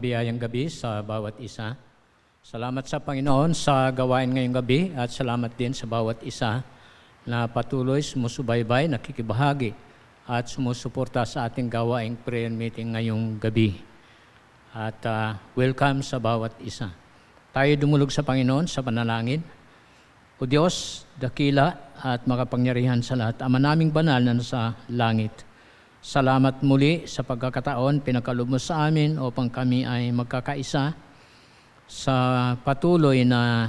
mabiyayang gabi sa bawat isa. Salamat sa Panginoon sa gawain ngayong gabi at salamat din sa bawat isa na patuloy sumusubaybay, nakikibahagi at sumusuporta sa ating gawaing prayer meeting ngayong gabi. At uh, welcome sa bawat isa. Tayo dumulog sa Panginoon sa panalangin. O Diyos, dakila at makapangyarihan sa lahat. Ama naming banal na nasa langit – Salamat muli sa pagkakataon pinagkaloob mo sa amin upang kami ay magkakaisa sa patuloy na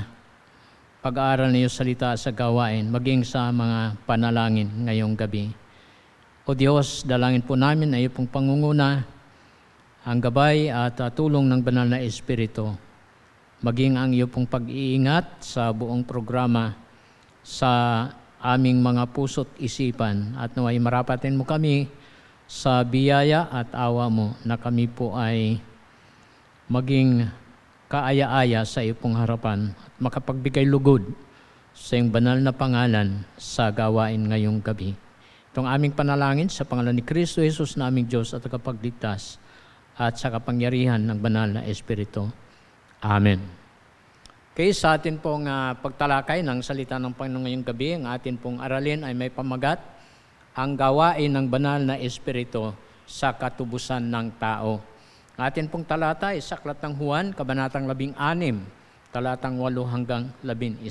pag-aaral ninyo iyong salita sa gawain, maging sa mga panalangin ngayong gabi. O Diyos, dalangin po namin na iyong pong pangunguna, ang gabay at ah, tulong ng banal na Espiritu, maging ang iyong pong pag-iingat sa buong programa sa aming mga puso't isipan at naway marapatin mo kami sa biyaya at awa mo na kami po ay maging kaaya-aya sa iyong harapan at makapagbigay lugod sa iyong banal na pangalan sa gawain ngayong gabi. Itong aming panalangin sa pangalan ni Kristo Jesus na aming Diyos at kapagligtas at sa kapangyarihan ng banal na Espiritu. Amen. Okay, sa atin pong uh, pagtalakay ng salita ng Panginoon ngayong gabi, ang atin pong aralin ay may pamagat ang gawain ng banal na Espiritu sa katubusan ng tao. Atin pong talata ay sa Aklat ng Juan, Kabanatang 16, talatang 8 hanggang 11.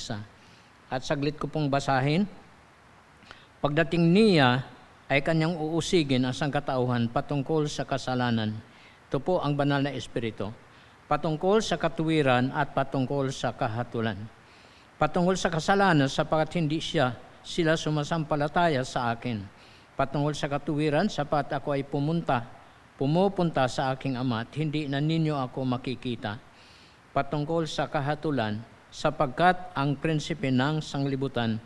At saglit ko pong basahin, Pagdating niya ay kanyang uusigin ang sangkatauhan patungkol sa kasalanan. Ito po ang banal na Espiritu. Patungkol sa katuwiran at patungkol sa kahatulan. Patungkol sa kasalanan sapagat hindi siya sila sumasampalataya sa akin. Patungkol sa katuwiran, sapat ako ay pumunta, pumupunta sa aking ama at hindi na ninyo ako makikita. Patungkol sa kahatulan, sapagkat ang prinsipe ng sanglibutan,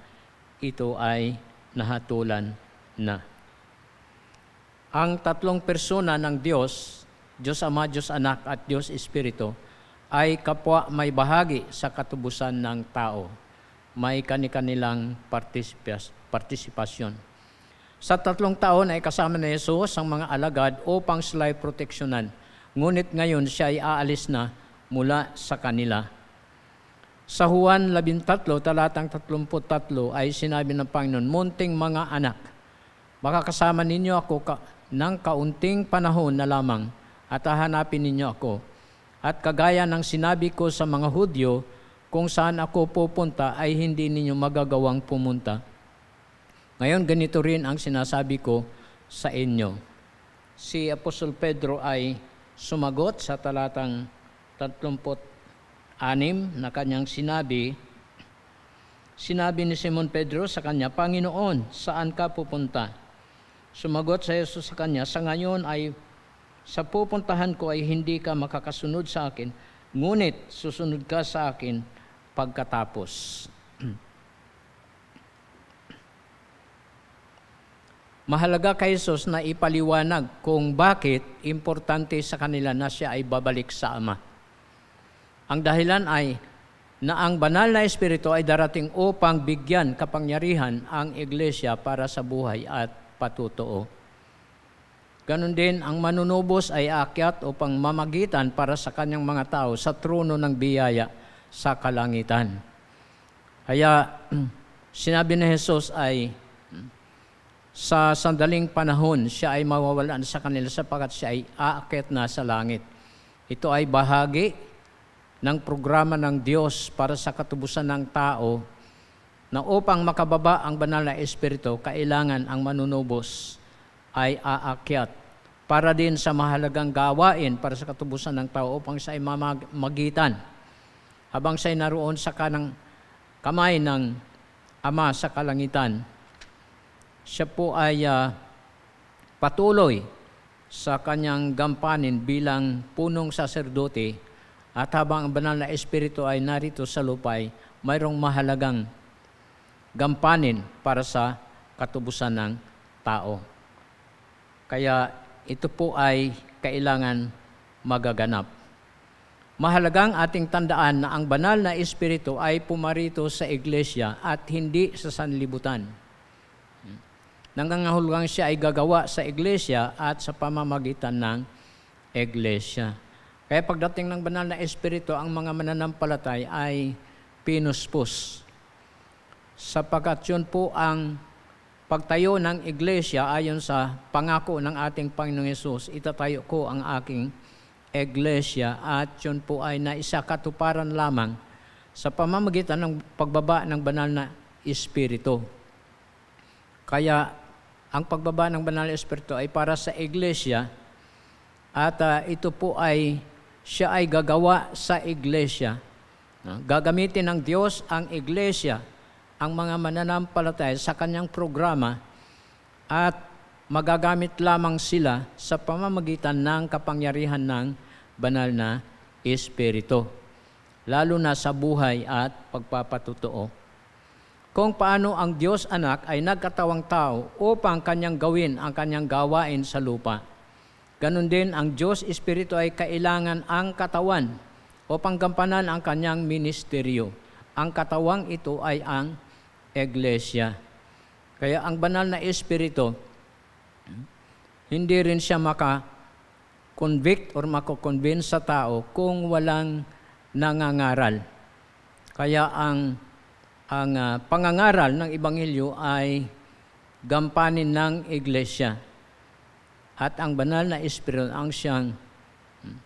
ito ay nahatulan na. Ang tatlong persona ng Diyos, Diyos Ama, Diyos Anak at Diyos Espiritu, ay kapwa may bahagi sa katubusan ng tao may kani-kanilang partisipasyon. Sa tatlong taon ay kasama ni Jesus ang mga alagad upang sila'y proteksyonan. Ngunit ngayon siya ay aalis na mula sa kanila. Sa Juan 13, talatang 33 ay sinabi ng Panginoon, Munting mga anak, makakasama ninyo ako ka- ng kaunting panahon na lamang at hahanapin ninyo ako. At kagaya ng sinabi ko sa mga Hudyo, kung saan ako pupunta ay hindi ninyo magagawang pumunta. Ngayon, ganito rin ang sinasabi ko sa inyo. Si Apostol Pedro ay sumagot sa talatang 36 na kanyang sinabi, Sinabi ni Simon Pedro sa kanya, Panginoon, saan ka pupunta? Sumagot sa Yesus sa kanya, Sa ngayon ay sa pupuntahan ko ay hindi ka makakasunod sa akin, ngunit susunod ka sa akin pagkatapos. Mahalaga kay Jesus na ipaliwanag kung bakit importante sa kanila na siya ay babalik sa Ama. Ang dahilan ay na ang banal na Espiritu ay darating upang bigyan kapangyarihan ang Iglesia para sa buhay at patutuo. Ganon din, ang manunubos ay akyat upang mamagitan para sa kanyang mga tao sa trono ng biyaya sa kalangitan. Kaya sinabi ni Jesus ay sa sandaling panahon siya ay mawawalan sa kanila sapagkat siya ay aakyat na sa langit. Ito ay bahagi ng programa ng Diyos para sa katubusan ng tao na upang makababa ang banal na espiritu, kailangan ang manunubos ay aakyat para din sa mahalagang gawain para sa katubusan ng tao upang siya ay mamagitan habang siya'y naroon sa kanang kamay ng Ama sa kalangitan. Siya po ay uh, patuloy sa kanyang gampanin bilang punong saserdote at habang ang banal na Espiritu ay narito sa lupay, mayroong mahalagang gampanin para sa katubusan ng tao. Kaya ito po ay kailangan magaganap. Mahalagang ating tandaan na ang banal na Espiritu ay pumarito sa iglesia at hindi sa sanlibutan. Nangangahulugang siya ay gagawa sa iglesia at sa pamamagitan ng iglesia. Kaya pagdating ng banal na Espiritu, ang mga mananampalatay ay pinuspos. Sapagat yun po ang pagtayo ng iglesia ayon sa pangako ng ating Panginoong Yesus, itatayo ko ang aking Iglesia at yun po ay naisakatuparan lamang sa pamamagitan ng pagbaba ng banal na Espiritu. Kaya ang pagbaba ng banal na Espiritu ay para sa Iglesia at uh, ito po ay siya ay gagawa sa Iglesia. Ah, gagamitin ng Diyos ang Iglesia, ang mga mananampalataya sa kanyang programa at magagamit lamang sila sa pamamagitan ng kapangyarihan ng banal na Espiritu, lalo na sa buhay at pagpapatotoo. Kung paano ang Diyos Anak ay nagkatawang tao upang kanyang gawin ang kanyang gawain sa lupa. Ganon din ang Diyos Espiritu ay kailangan ang katawan upang gampanan ang kanyang ministeryo. Ang katawang ito ay ang Iglesia. Kaya ang banal na Espiritu, hindi rin siya maka convict or mako-convince sa tao kung walang nangangaral. Kaya ang ang uh, pangangaral ng ebanghelyo ay gampanin ng iglesia. At ang banal na espiritu ang siyang hmm,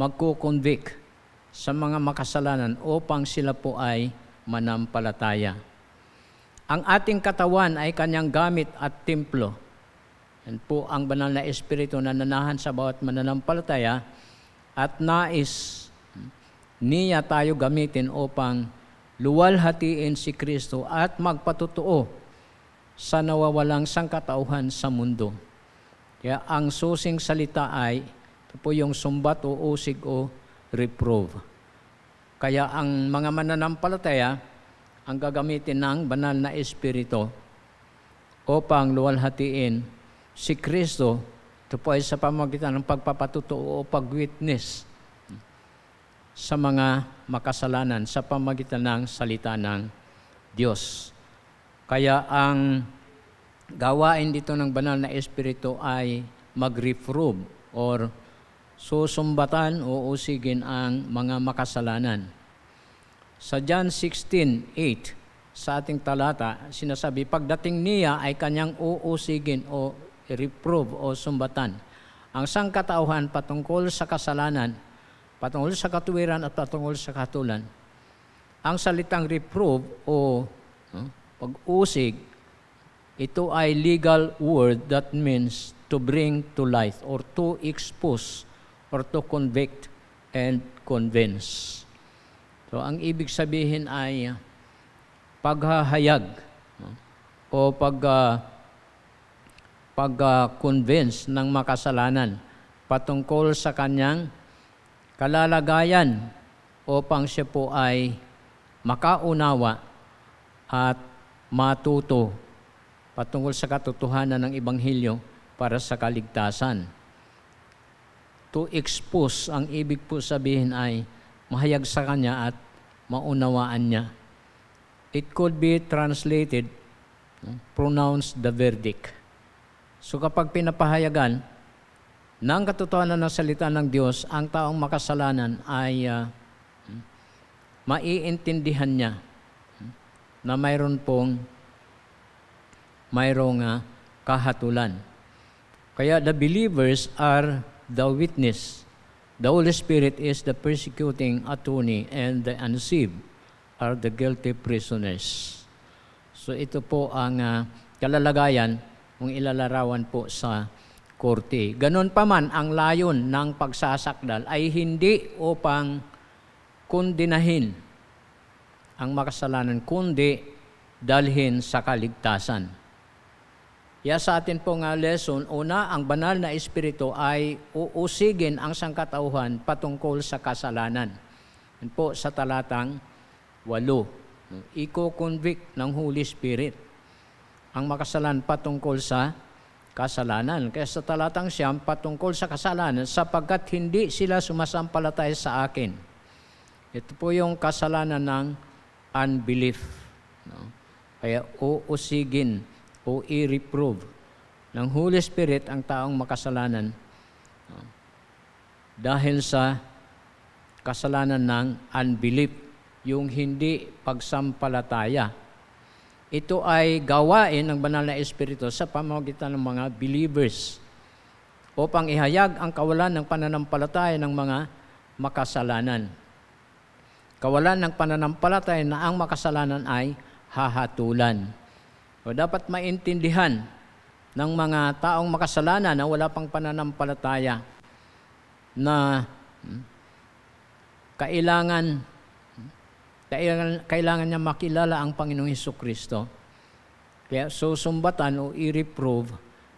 magko-convict sa mga makasalanan upang sila po ay manampalataya. Ang ating katawan ay kanyang gamit at templo yan po ang banal na Espiritu na nanahan sa bawat mananampalataya at nais niya tayo gamitin upang luwalhatiin si Kristo at magpatutuo sa nawawalang sangkatauhan sa mundo. Kaya ang susing salita ay ito po yung sumbat o usig o reprove. Kaya ang mga mananampalataya, ang gagamitin ng banal na espiritu upang luwalhatiin si Kristo, ito po ay sa pamagitan ng pagpapatutuo o pag-witness sa mga makasalanan sa pamagitan ng salita ng Diyos. Kaya ang gawain dito ng banal na Espiritu ay mag-reprove or susumbatan o usigin ang mga makasalanan. Sa John 16:8 sa ating talata, sinasabi, pagdating niya ay kanyang uusigin o reprove o sumbatan. Ang sangkatauhan patungkol sa kasalanan, patungkol sa katuwiran at patungkol sa katulan. Ang salitang reprove o no, hmm, pag-usig, ito ay legal word that means to bring to life or to expose or to convict and convince. So ang ibig sabihin ay paghahayag hmm, o pag uh, pag-convince ng makasalanan patungkol sa kanyang kalalagayan upang siya po ay makaunawa at matuto patungkol sa katotohanan ng Ibanghilyo para sa kaligtasan. To expose, ang ibig po sabihin ay mahayag sa kanya at maunawaan niya. It could be translated, pronounce the verdict. So kapag pinapahayagan ng katotohanan ng salita ng Diyos, ang taong makasalanan ay uh, maiintindihan niya hmm, na mayroon pong mayroong uh, kahatulan. Kaya the believers are the witness. The Holy Spirit is the persecuting attorney and the unsaved are the guilty prisoners. So ito po ang uh, kalalagayan kung ilalarawan po sa korte. Ganon pa man, ang layon ng pagsasakdal ay hindi upang kundinahin ang makasalanan, kundi dalhin sa kaligtasan. Ya sa atin po nga lesson, una, ang banal na espiritu ay uusigin ang sangkatauhan patungkol sa kasalanan. Yan po sa talatang 8. Iko-convict ng Holy Spirit ang makasalan patungkol sa kasalanan. Kaya sa talatang siyam, patungkol sa kasalanan, sapagkat hindi sila sumasampalatay sa akin. Ito po yung kasalanan ng unbelief. No? Kaya uusigin o i-reprove ng Holy Spirit ang taong makasalanan no? dahil sa kasalanan ng unbelief, yung hindi pagsampalataya ito ay gawain ng banal na Espiritu sa pamamagitan ng mga believers upang ihayag ang kawalan ng pananampalataya ng mga makasalanan. Kawalan ng pananampalataya na ang makasalanan ay hahatulan. O dapat maintindihan ng mga taong makasalanan na wala pang pananampalataya na hmm, kailangan kailangan, kailangan niya makilala ang Panginoong Heso Kristo. Kaya susumbatan o i-reprove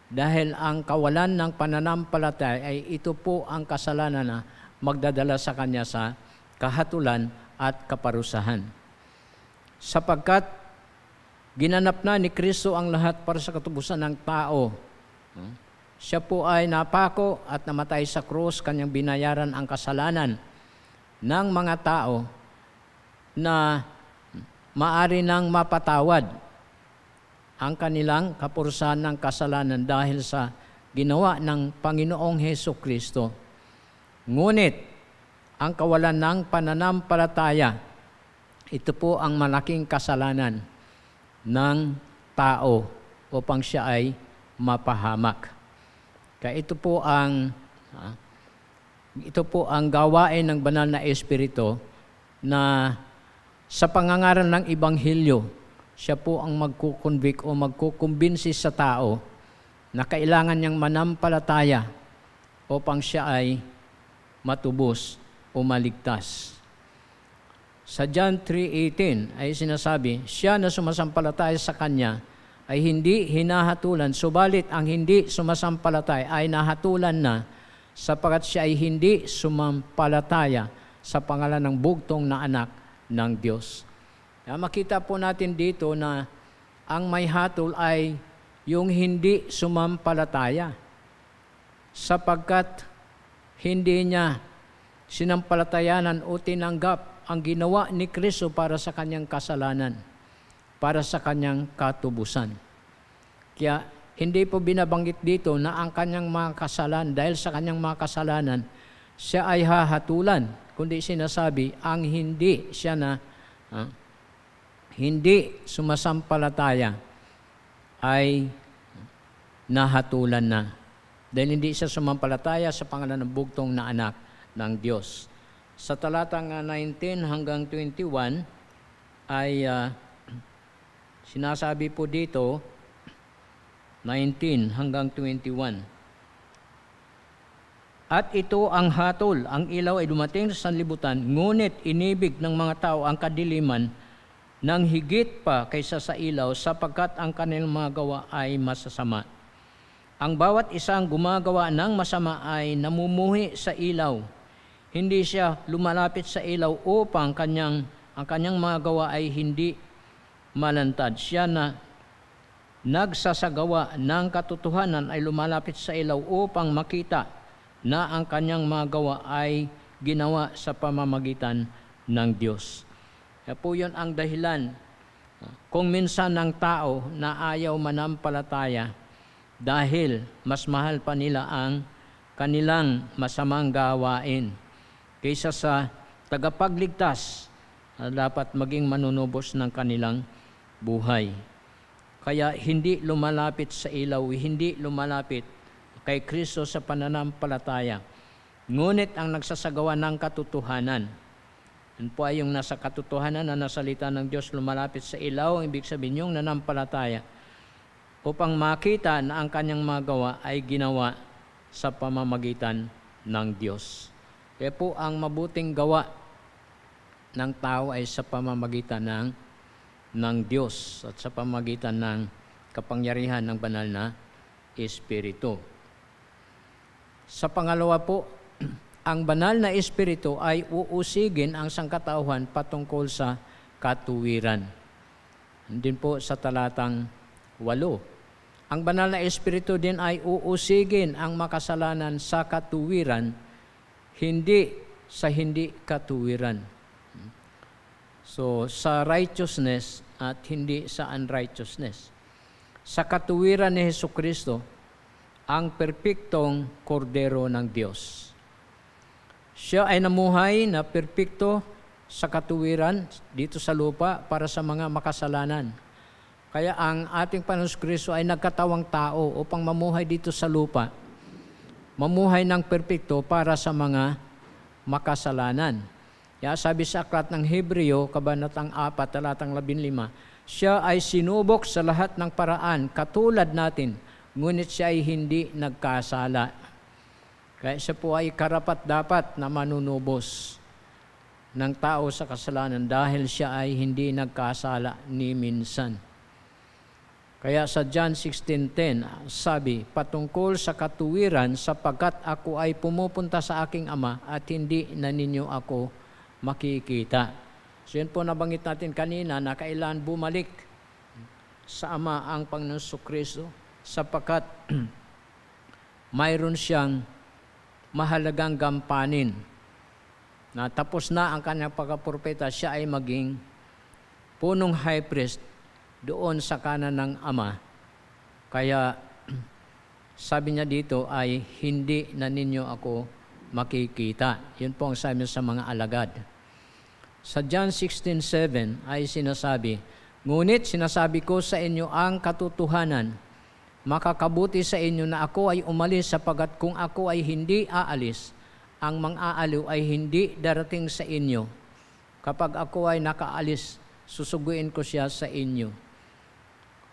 dahil ang kawalan ng pananampalataya ay ito po ang kasalanan na magdadala sa kanya sa kahatulan at kaparusahan. Sapagkat ginanap na ni Kristo ang lahat para sa katubusan ng tao. Hmm, siya po ay napako at namatay sa krus, kanyang binayaran ang kasalanan ng mga tao na maari nang mapatawad ang kanilang kapursan ng kasalanan dahil sa ginawa ng Panginoong Heso Kristo. Ngunit, ang kawalan ng pananampalataya, ito po ang malaking kasalanan ng tao upang siya ay mapahamak. Kaya ito po ang ah, ito po ang gawain ng banal na espiritu na sa pangangaral ng Ibanghilyo, siya po ang magkukonvict o magkukumbinsi sa tao na kailangan niyang manampalataya upang siya ay matubos o maligtas. Sa John 3.18 ay sinasabi, siya na sumasampalataya sa Kanya ay hindi hinahatulan, subalit ang hindi sumasampalataya ay nahatulan na sapagat siya ay hindi sumampalataya sa pangalan ng bugtong na anak ng Diyos. Na makita po natin dito na ang may hatol ay yung hindi sumampalataya sapagkat hindi niya sinampalatayanan o tinanggap ang ginawa ni Kristo para sa kanyang kasalanan, para sa kanyang katubusan. Kaya hindi po binabanggit dito na ang kanyang mga kasalanan, dahil sa kanyang mga kasalanan, siya ay hahatulan kundi sinasabi ang hindi siya na ah, hindi sumasampalataya ay nahatulan na. Dahil hindi siya sumampalataya sa pangalan ng bugtong na anak ng Diyos. Sa talatang 19 hanggang 21 ay uh, sinasabi po dito 19 hanggang 21. At ito ang hatol, ang ilaw ay dumating sa sanlibutan, ngunit inibig ng mga tao ang kadiliman ng higit pa kaysa sa ilaw sapagkat ang kanilang mga gawa ay masasama. Ang bawat isang gumagawa ng masama ay namumuhi sa ilaw. Hindi siya lumalapit sa ilaw upang kanyang, ang kanyang mga gawa ay hindi malantad. Siya na nagsasagawa ng katotohanan ay lumalapit sa ilaw upang makita na ang kanyang mga gawa ay ginawa sa pamamagitan ng Diyos. Kaya po yun ang dahilan kung minsan ng tao na ayaw manampalataya dahil mas mahal pa nila ang kanilang masamang gawain kaysa sa tagapagligtas na dapat maging manunubos ng kanilang buhay. Kaya hindi lumalapit sa ilaw, hindi lumalapit kay Kristo sa pananampalataya. Ngunit ang nagsasagawa ng katotohanan, yun po ay yung nasa katotohanan na nasalita ng Diyos lumalapit sa ilaw, ang ibig sabihin yung nanampalataya, upang makita na ang kanyang magawa ay ginawa sa pamamagitan ng Diyos. Kaya po ang mabuting gawa ng tao ay sa pamamagitan ng, ng Diyos at sa pamamagitan ng kapangyarihan ng banal na Espiritu. Sa pangalawa po, ang banal na espiritu ay uusigin ang sangkatauhan patungkol sa katuwiran. Andin po sa talatang 8. Ang banal na espiritu din ay uusigin ang makasalanan sa katuwiran, hindi sa hindi katuwiran. So, sa righteousness at hindi sa unrighteousness. Sa katuwiran ni Heso Kristo, ang perpektong kordero ng Diyos. Siya ay namuhay na perpekto sa katuwiran dito sa lupa para sa mga makasalanan. Kaya ang ating Panginoon Kristo ay nagkatawang tao upang mamuhay dito sa lupa. Mamuhay ng perpekto para sa mga makasalanan. Kaya sabi sa aklat ng Hebreo, kabanatang 4, talatang 15, siya ay sinubok sa lahat ng paraan katulad natin ngunit siya ay hindi nagkasala. Kaya siya po ay karapat-dapat na manunubos ng tao sa kasalanan dahil siya ay hindi nagkasala ni minsan. Kaya sa John 16.10, sabi, patungkol sa katuwiran sapagkat ako ay pumupunta sa aking ama at hindi na ninyo ako makikita. So yun po nabanggit natin kanina na kailan bumalik sa ama ang Panginoon Kristo sapagkat mayroon siyang mahalagang gampanin na tapos na ang kanyang pagkapropeta, siya ay maging punong high priest doon sa kanan ng Ama. Kaya sabi niya dito ay hindi na ninyo ako makikita. Yun po ang sabi sa mga alagad. Sa John 16.7 ay sinasabi, Ngunit sinasabi ko sa inyo ang katotohanan Makakabuti sa inyo na ako ay umalis sapagat kung ako ay hindi aalis, ang mga aaliw ay hindi darating sa inyo. Kapag ako ay nakaalis, susuguin ko siya sa inyo.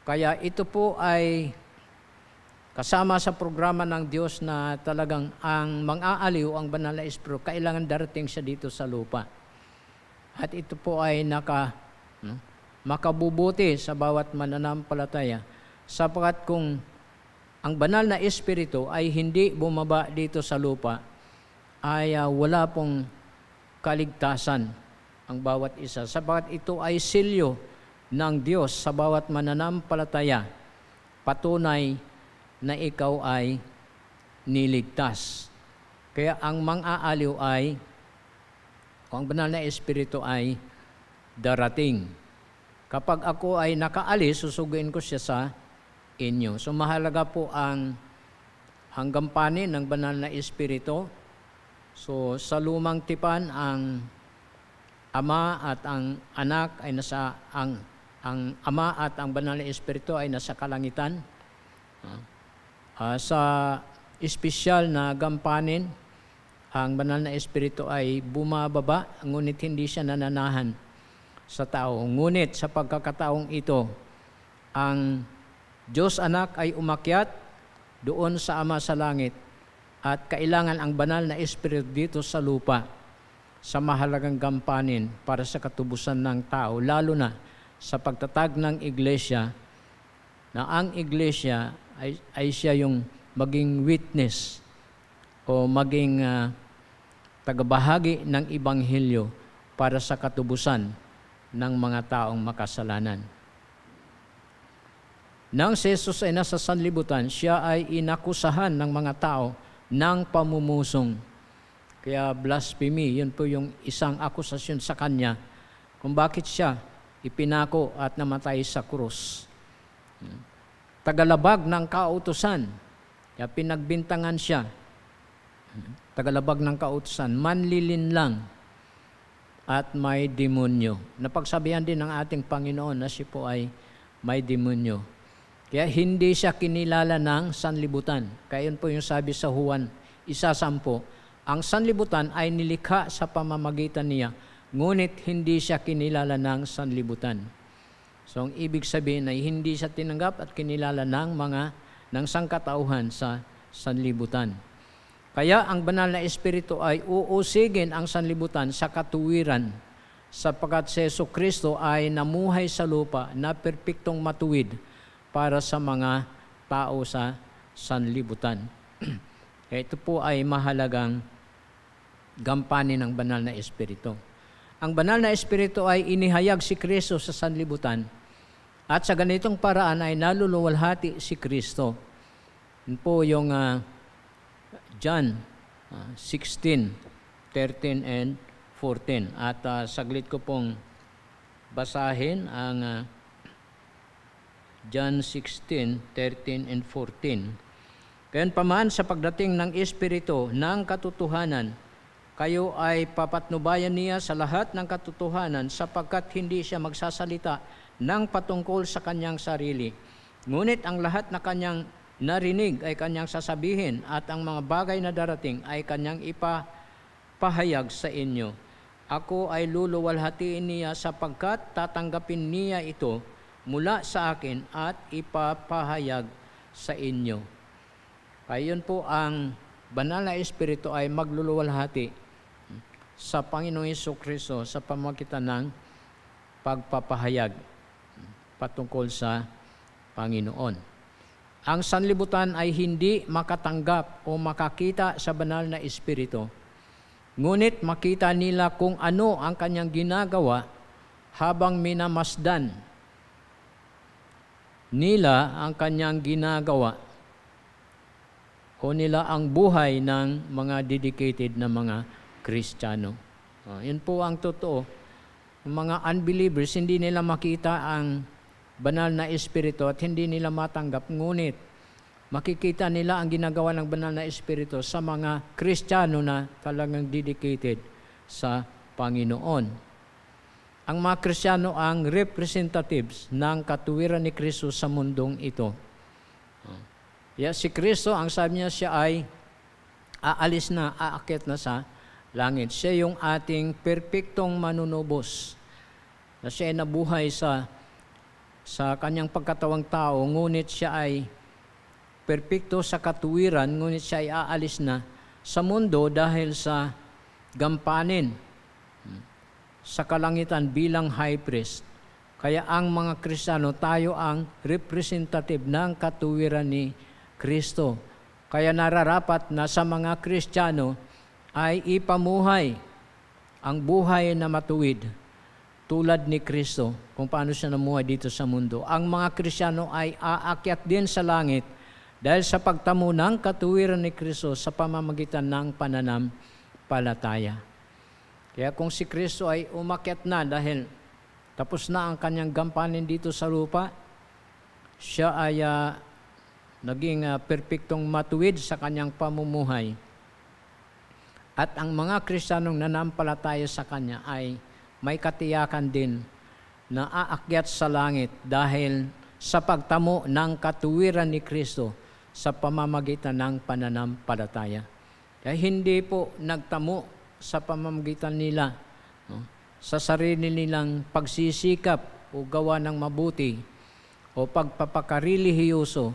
Kaya ito po ay kasama sa programa ng Diyos na talagang ang mga aaliw, ang banal na espro, kailangan darating siya dito sa lupa. At ito po ay naka, hmm, makabubuti sa bawat mananampalataya Sapagat kung ang banal na espiritu ay hindi bumaba dito sa lupa, ay uh, wala pong kaligtasan ang bawat isa. Sapagat ito ay silyo ng Diyos sa bawat mananampalataya, patunay na ikaw ay niligtas. Kaya ang mang-aaliw ay, o ang banal na espiritu ay darating. Kapag ako ay nakaalis, susuguin ko siya sa inyo. So mahalaga po ang hanggampanin ng banal na Espiritu. So sa lumang tipan, ang Ama at ang Anak ay nasa, ang, ang Ama at ang banal na Espiritu ay nasa kalangitan. Uh, sa espesyal na gampanin, ang banal na Espiritu ay bumababa, ngunit hindi siya nananahan sa tao. Ngunit sa pagkakataong ito, ang Diyos anak ay umakyat doon sa Ama sa langit at kailangan ang banal na Espiritu dito sa lupa sa mahalagang gampanin para sa katubusan ng tao, lalo na sa pagtatag ng iglesia na ang iglesia ay, ay siya yung maging witness o maging uh, tagabahagi ng ibanghilyo para sa katubusan ng mga taong makasalanan. Nang si Jesus ay nasa sanlibutan, siya ay inakusahan ng mga tao ng pamumusong. Kaya blasphemy, yun po yung isang akusasyon sa kanya kung bakit siya ipinako at namatay sa krus. Hmm. Tagalabag ng kautusan, kaya pinagbintangan siya. Hmm. Tagalabag ng kautusan, manlilin lang at may demonyo. Napagsabihan din ng ating Panginoon na siya po ay may demonyo. Kaya hindi siya kinilala ng sanlibutan. Kaya yun po yung sabi sa Juan, isa sampo, ang sanlibutan ay nilikha sa pamamagitan niya, ngunit hindi siya kinilala ng sanlibutan. So ang ibig sabihin ay hindi siya tinanggap at kinilala ng mga ng sangkatauhan sa sanlibutan. Kaya ang banal na espiritu ay uusigin ang sanlibutan sa katuwiran sapagkat si Kristo ay namuhay sa lupa na perpektong matuwid para sa mga tao sa sanlibutan. Ito po ay mahalagang gampanin ng banal na Espiritu. Ang banal na Espiritu ay inihayag si Kristo sa sanlibutan at sa ganitong paraan ay naluluwalhati si Kristo. Yun po yung uh, John uh, 16, 13 and 14. At uh, saglit ko pong basahin ang uh, John 16, 13 and 14. Kayan pamahan sa pagdating ng Espiritu ng katotohanan, kayo ay papatnubayan niya sa lahat ng katotohanan sapagkat hindi siya magsasalita ng patungkol sa kanyang sarili. Ngunit ang lahat na kanyang narinig ay kanyang sasabihin at ang mga bagay na darating ay kanyang ipapahayag sa inyo. Ako ay luluwalhatiin niya sapagkat tatanggapin niya ito mula sa akin at ipapahayag sa inyo. Kaya yun po ang banal na Espiritu ay magluluwalhati sa Panginoong Yeso Kristo sa pamamagitan ng pagpapahayag patungkol sa Panginoon. Ang sanlibutan ay hindi makatanggap o makakita sa banal na Espiritu. Ngunit makita nila kung ano ang kanyang ginagawa habang minamasdan nila ang kanyang ginagawa o nila ang buhay ng mga dedicated na mga Kristiyano. Uh, yun po ang totoo. Ang mga unbelievers, hindi nila makita ang banal na Espiritu at hindi nila matanggap. Ngunit, makikita nila ang ginagawa ng banal na Espiritu sa mga Kristiyano na talagang dedicated sa Panginoon. Ang mga Kristiyano ang representatives ng katuwiran ni Kristo sa mundong ito. Yeah, si Kristo, ang sabi niya siya ay aalis na, aakit na sa langit. Siya yung ating perpektong manunubos na siya ay nabuhay sa sa kanyang pagkatawang tao, ngunit siya ay perpekto sa katuwiran, ngunit siya ay aalis na sa mundo dahil sa gampanin sa kalangitan bilang high priest. Kaya ang mga Kristiyano, tayo ang representative ng katuwiran ni Kristo. Kaya nararapat na sa mga Kristiyano ay ipamuhay ang buhay na matuwid tulad ni Kristo kung paano siya namuhay dito sa mundo. Ang mga Kristiyano ay aakyat din sa langit dahil sa pagtamo ng katuwiran ni Kristo sa pamamagitan ng pananampalataya. Kaya kung si Kristo ay umakyat na dahil tapos na ang kanyang gampanin dito sa lupa, siya ay uh, naging uh, perpektong matuwid sa kanyang pamumuhay. At ang mga Kristiyanong nanampalataya sa kanya ay may katiyakan din na aakyat sa langit dahil sa pagtamo ng katuwiran ni Kristo sa pamamagitan ng pananampalataya. Kaya hindi po nagtamo sa pamamagitan nila, no? sa sarili nilang pagsisikap o gawa ng mabuti o pagpapakarilihiyoso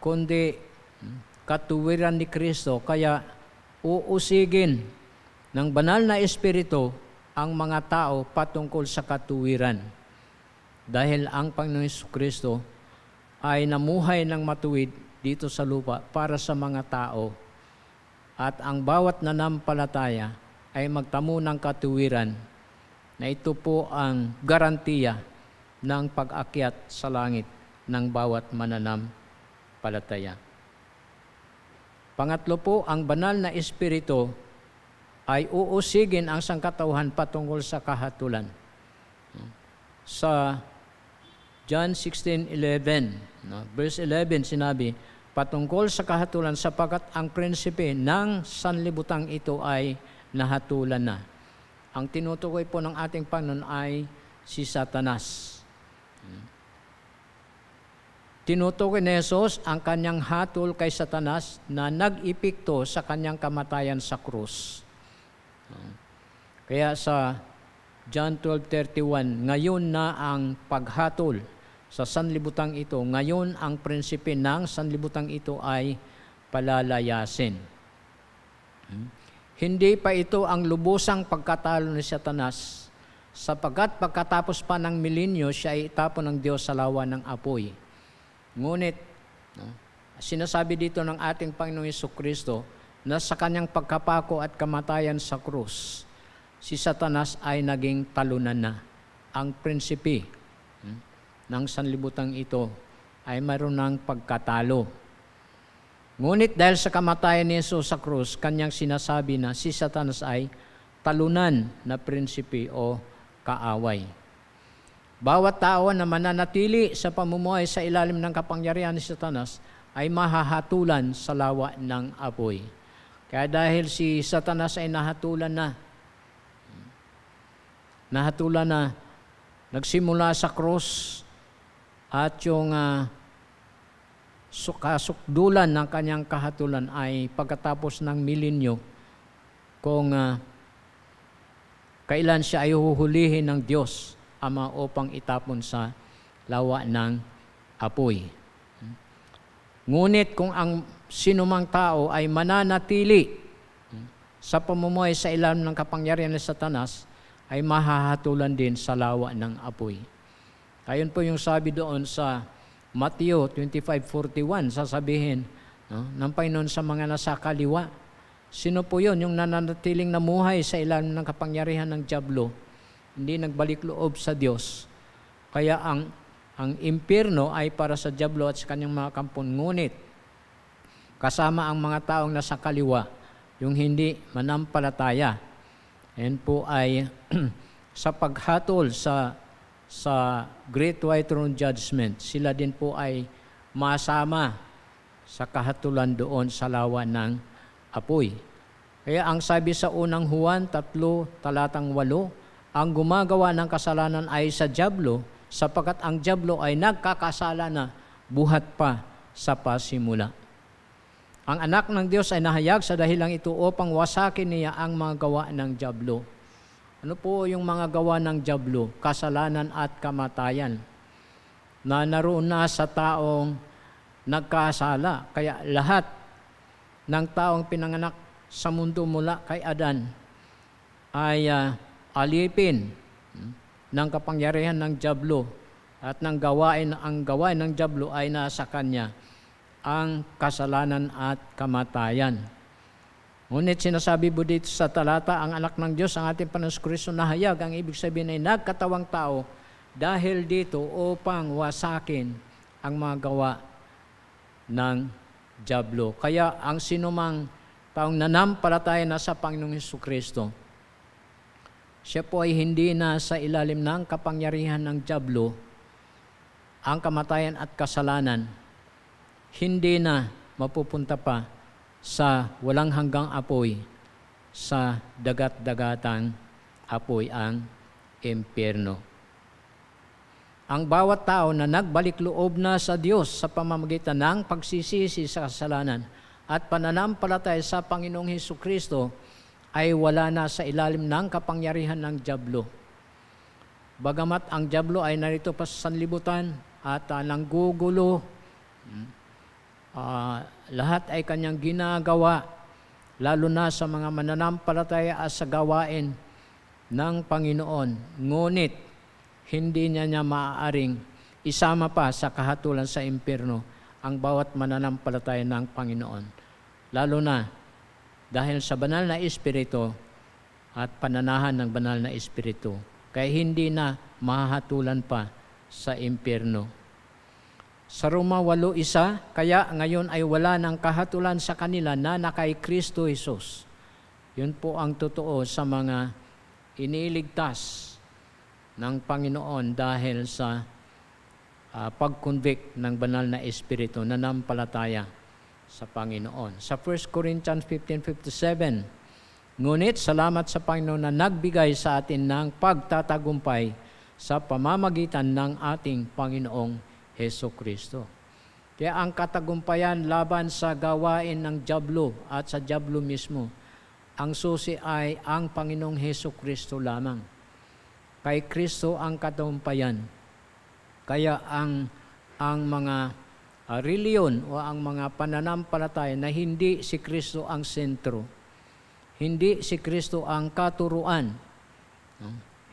kundi hmm, katuwiran ni Kristo. Kaya uusigin ng banal na Espiritu ang mga tao patungkol sa katuwiran. Dahil ang Panginoon Kristo ay namuhay ng matuwid dito sa lupa para sa mga tao. At ang bawat nanampalataya ay magtamo ng katuwiran na ito po ang garantiya ng pag-akyat sa langit ng bawat mananampalataya. Pangatlo po, ang banal na espiritu ay uusigin ang sangkatauhan patungkol sa kahatulan. Sa John 16:11, no, verse 11 sinabi, patungkol sa kahatulan sapagkat ang prinsipe ng sanlibutang ito ay nahatulan na. Ang tinutukoy po ng ating Panginoon ay si Satanas. Tinutukoy ni Jesus ang kanyang hatol kay Satanas na nag-ipikto sa kanyang kamatayan sa krus. Kaya sa John 12.31, ngayon na ang paghatol sa sanlibutang ito, ngayon ang prinsipe ng sanlibutang ito ay palalayasin. Hmm? Hindi pa ito ang lubusang pagkatalo ni Satanas, sapagkat pagkatapos pa ng milenyo, siya ay itapon ng Diyos sa lawa ng apoy. Ngunit, sinasabi dito ng ating Panginoong Yeso Kristo na sa kanyang pagkapako at kamatayan sa krus, si Satanas ay naging talunan na. Ang prinsipi hmm, ng sanlibutan ito ay mayroon ng pagkatalo Ngunit dahil sa kamatayan ni Jesus sa krus, kanyang sinasabi na si Satanas ay talunan na prinsipi o kaaway. Bawat tao na mananatili sa pamumuhay sa ilalim ng kapangyarihan ni Satanas ay mahahatulan sa lawa ng apoy. Kaya dahil si Satanas ay nahatulan na, nahatulan na, nagsimula sa krus at yung uh, kasukdulan ng kanyang kahatulan ay pagkatapos ng milenyo kung ah, kailan siya ay huhulihin ng Diyos Ama upang itapon sa lawa ng apoy. Ngunit kung ang sinumang tao ay mananatili hmm, sa pamumuhay sa ilalim ng kapangyarihan ni satanas, ay mahahatulan din sa lawa ng apoy. Ayon po yung sabi doon sa Matthew 25:41 sasabihin no, ng Panginoon sa mga nasa kaliwa. Sino po 'yon yung nananatiling namuhay sa ilalim ng kapangyarihan ng diablo? Hindi nagbalik loob sa Diyos. Kaya ang ang impierno ay para sa diablo at sa kanyang mga kampon. Ngunit kasama ang mga taong nasa kaliwa, yung hindi manampalataya. Yan po ay sa paghatol sa sa Great White Throne Judgment, sila din po ay masama sa kahatulan doon sa lawa ng apoy. Kaya ang sabi sa unang Juan 3, talatang 8, ang gumagawa ng kasalanan ay sa Diablo, sapagat ang Diablo ay nagkakasala na buhat pa sa pasimula. Ang anak ng Diyos ay nahayag sa dahilang ito upang wasakin niya ang mga gawa ng Diablo ano po yung mga gawa ng Diablo? Kasalanan at kamatayan na naroon na sa taong nagkasala. Kaya lahat ng taong pinanganak sa mundo mula kay Adan ay uh, alipin hmm, ng kapangyarihan ng Diablo at ng gawain, ang gawain ng Diablo ay nasa kanya ang kasalanan at kamatayan. Ngunit sinasabi po dito sa talata, ang anak ng Diyos, ang ating Panginoon Kristo na hayag, ang ibig sabihin ay nagkatawang tao dahil dito upang wasakin ang mga gawa ng Diablo. Kaya ang sinumang taong nanampalataya na sa Panginoong Heso Kristo, siya po ay hindi na sa ilalim ng kapangyarihan ng Diablo, ang kamatayan at kasalanan, hindi na mapupunta pa sa walang hanggang apoy sa dagat-dagatan apoy ang impyerno. Ang bawat tao na nagbalik loob na sa Diyos sa pamamagitan ng pagsisisi sa kasalanan at pananampalatay sa Panginoong Heso Kristo ay wala na sa ilalim ng kapangyarihan ng Diablo. Bagamat ang Diablo ay narito pa sa sanlibutan at uh, nanggugulo, hmm? Uh, lahat ay kanyang ginagawa, lalo na sa mga mananampalataya at sa gawain ng Panginoon. Ngunit, hindi niya niya maaaring isama pa sa kahatulan sa impyerno ang bawat mananampalataya ng Panginoon. Lalo na dahil sa banal na Espiritu at pananahan ng banal na Espiritu. Kaya hindi na mahahatulan pa sa impyerno. Sa Roma isa, kaya ngayon ay wala ng kahatulan sa kanila na nakay Kristo Jesus. Yun po ang totoo sa mga iniligtas ng Panginoon dahil sa uh, pag-convict ng banal na Espiritu na nampalataya sa Panginoon. Sa 1 Corinthians 15.57, Ngunit salamat sa Panginoon na nagbigay sa atin ng pagtatagumpay sa pamamagitan ng ating Panginoong Heso Kristo. Kaya ang katagumpayan laban sa gawain ng Diablo at sa Diablo mismo, ang susi ay ang Panginoong Heso Kristo lamang. Kay Kristo ang katagumpayan. Kaya ang ang mga uh, reliyon o ang mga pananampalataya na hindi si Kristo ang sentro. Hindi si Kristo ang katuruan.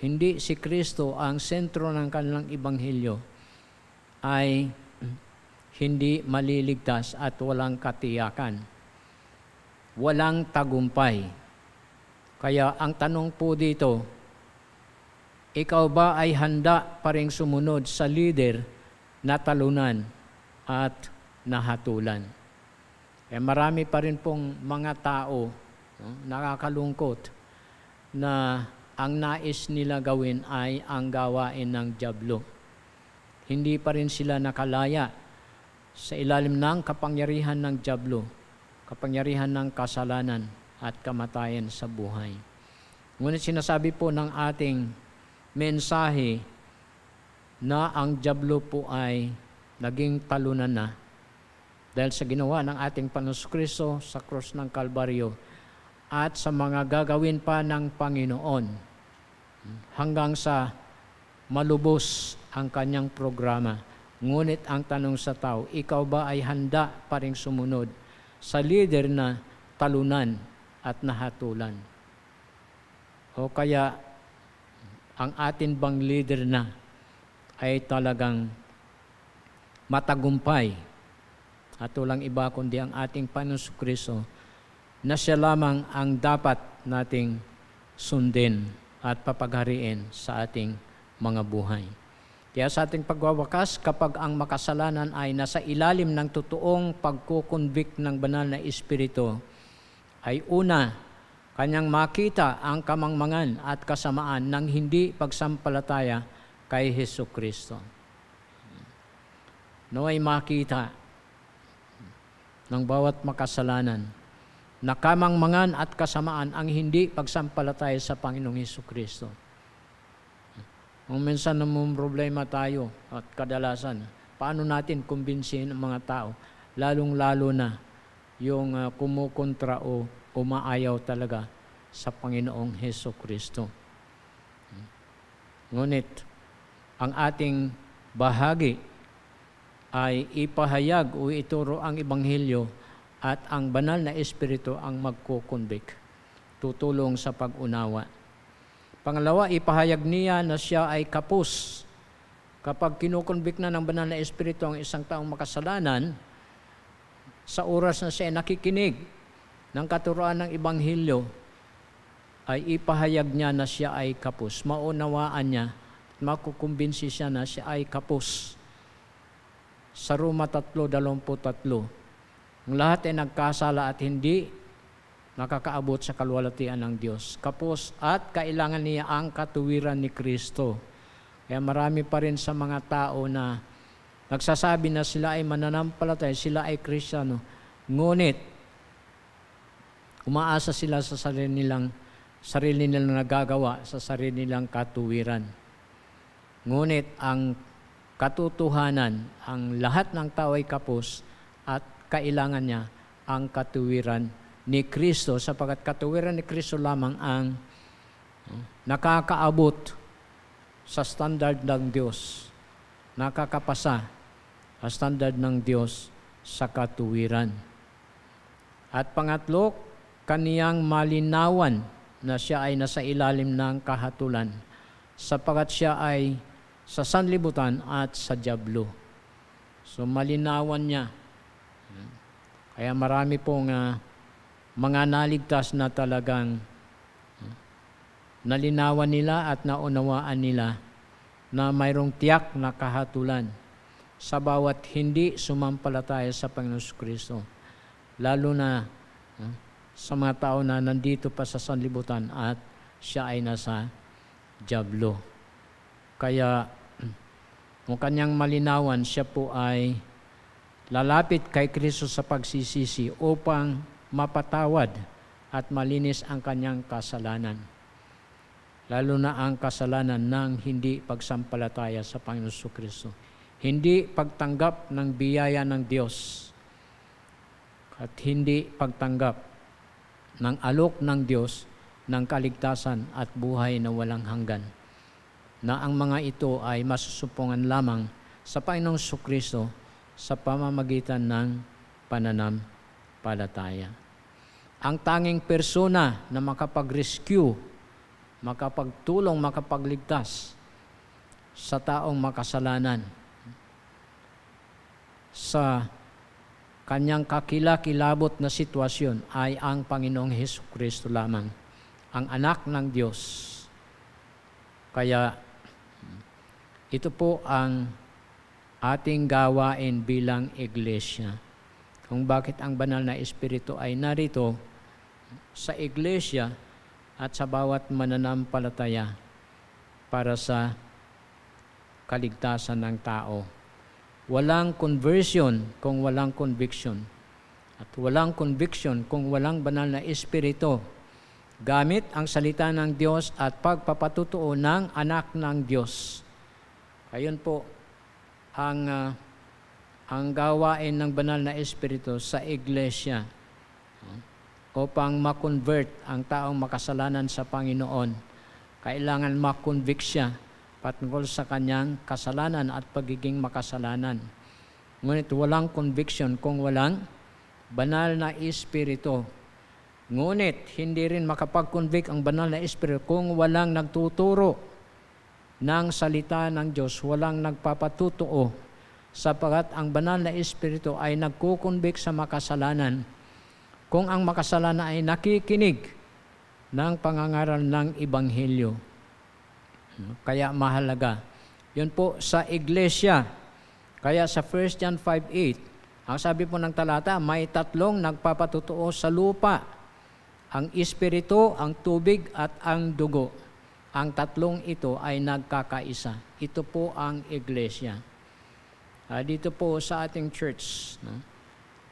Hindi si Kristo ang sentro ng kanilang ebanghelyo ay hindi maliligtas at walang katiyakan. Walang tagumpay. Kaya ang tanong po dito, ikaw ba ay handa pa rin sumunod sa leader na talunan at nahatulan? Eh marami pa rin pong mga tao no, nakakalungkot na ang nais nila gawin ay ang gawain ng jablo hindi pa rin sila nakalaya sa ilalim ng kapangyarihan ng Diablo, kapangyarihan ng kasalanan at kamatayan sa buhay. Ngunit sinasabi po ng ating mensahe na ang Diablo po ay naging talunan na dahil sa ginawa ng ating Panos Kristo sa cross ng Kalbaryo at sa mga gagawin pa ng Panginoon hanggang sa malubos ang kanyang programa. Ngunit ang tanong sa tao, ikaw ba ay handa pa rin sumunod sa leader na talunan at nahatulan? O kaya, ang atin bang leader na ay talagang matagumpay at walang iba kundi ang ating Panginoon Kristo na siya lamang ang dapat nating sundin at papaghariin sa ating mga buhay. Kaya sa ating pagwawakas, kapag ang makasalanan ay nasa ilalim ng totoong pagkukonvict ng banal na Espiritu, ay una, kanyang makita ang kamangmangan at kasamaan ng hindi pagsampalataya kay Heso Kristo. No ay makita ng bawat makasalanan na kamangmangan at kasamaan ang hindi pagsampalataya sa Panginoong Heso Kristo. Kung minsan namang problema tayo at kadalasan, paano natin kumbinsihin ang mga tao, lalong-lalo na yung uh, kumukontra o umaayaw talaga sa Panginoong Heso Kristo. Hmm. Ngunit, ang ating bahagi ay ipahayag o ituro ang Ebanghelyo at ang banal na Espiritu ang magkukundik, tutulong sa pag-unawa Pangalawa, ipahayag niya na siya ay kapus. Kapag kinukonvict na ng banal na espiritu ang isang taong makasalanan, sa oras na siya ay nakikinig ng katuruan ng Ibanghilyo, ay ipahayag niya na siya ay kapus. Maunawaan niya, at makukumbinsi siya na siya ay kapus. Sa Roma 3.23, ang lahat ay nagkasala at hindi nakakaabot sa kaluwalhatian ng Diyos. Kapos at kailangan niya ang katuwiran ni Kristo. Kaya marami pa rin sa mga tao na nagsasabi na sila ay mananampalatay, sila ay Kristiyano. Ngunit, umaasa sila sa sarili nilang sarili nilang nagagawa, sa sarili nilang katuwiran. Ngunit ang katotohanan, ang lahat ng tao ay kapos at kailangan niya ang katuwiran ni Kristo sapagat katuwiran ni Kristo lamang ang nakakaabot sa standard ng Diyos, nakakapasa sa standard ng Diyos sa katuwiran. At pangatlo, kaniyang malinawan na siya ay nasa ilalim ng kahatulan sapagat siya ay sa sanlibutan at sa jablo. So malinawan niya. Hmm. Kaya marami pong uh, mga naligtas na talagang hmm, nalinawan nila at naunawaan nila na mayroong tiyak na kahatulan sa bawat hindi sumampalataya sa Panginoon Kristo. Lalo na hmm, sa mga tao na nandito pa sa sanlibutan at siya ay nasa Diablo. Kaya hmm, kung kanyang malinawan, siya po ay lalapit kay Kristo sa pagsisisi upang mapatawad at malinis ang kanyang kasalanan. Lalo na ang kasalanan ng hindi pagsampalataya sa Panginoon Kristo. Hindi pagtanggap ng biyaya ng Diyos at hindi pagtanggap ng alok ng Diyos ng kaligtasan at buhay na walang hanggan na ang mga ito ay masusupungan lamang sa Panginoong Kristo sa pamamagitan ng pananampalataya ang tanging persona na makapag-rescue, makapagtulong, makapagligtas sa taong makasalanan. Sa kanyang kakilakilabot na sitwasyon ay ang Panginoong Heso Kristo lamang, ang anak ng Diyos. Kaya ito po ang ating gawain bilang iglesia. Kung bakit ang banal na espiritu ay narito, sa iglesia at sa bawat mananampalataya para sa kaligtasan ng tao. Walang conversion kung walang conviction. At walang conviction kung walang banal na espiritu. Gamit ang salita ng Diyos at pagpapatutuo ng anak ng Diyos. Ayun po ang uh, ang gawain ng banal na espiritu sa iglesia upang makonvert ang taong makasalanan sa Panginoon. Kailangan makonvict siya patungkol sa kanyang kasalanan at pagiging makasalanan. Ngunit walang conviction kung walang banal na espiritu. Ngunit hindi rin makapag-convict ang banal na espiritu kung walang nagtuturo ng salita ng Diyos, walang nagpapatutuo sapagat ang banal na espiritu ay nagkukonvict sa makasalanan kung ang makasalanan ay nakikinig ng pangangaral ng Ibanghelyo. Kaya mahalaga. Yun po sa iglesia. Kaya sa 1 John 5.8, ang sabi po ng talata, may tatlong nagpapatutuo sa lupa. Ang espiritu, ang tubig at ang dugo. Ang tatlong ito ay nagkakaisa. Ito po ang iglesia. Uh, dito po sa ating church. No?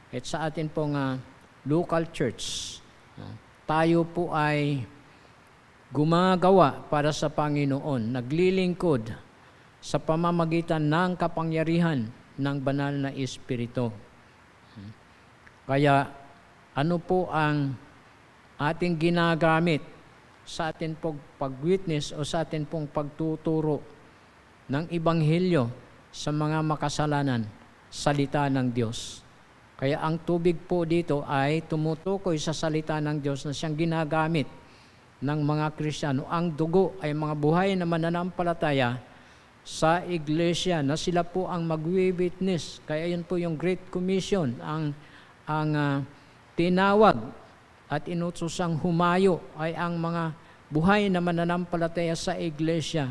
At sa atin pong uh, local church, tayo po ay gumagawa para sa Panginoon, naglilingkod sa pamamagitan ng kapangyarihan ng banal na Espiritu. Kaya ano po ang ating ginagamit sa atin pong pag-witness o sa atin pong pagtuturo ng Ibanghelyo sa mga makasalanan, salita ng Diyos. Kaya ang tubig po dito ay tumutukoy sa salita ng Diyos na siyang ginagamit ng mga Kristiyano. Ang dugo ay mga buhay na mananampalataya sa iglesia na sila po ang magwi-witness. Kaya yun po yung Great Commission, ang, ang uh, tinawag at inutosang humayo ay ang mga buhay na mananampalataya sa iglesia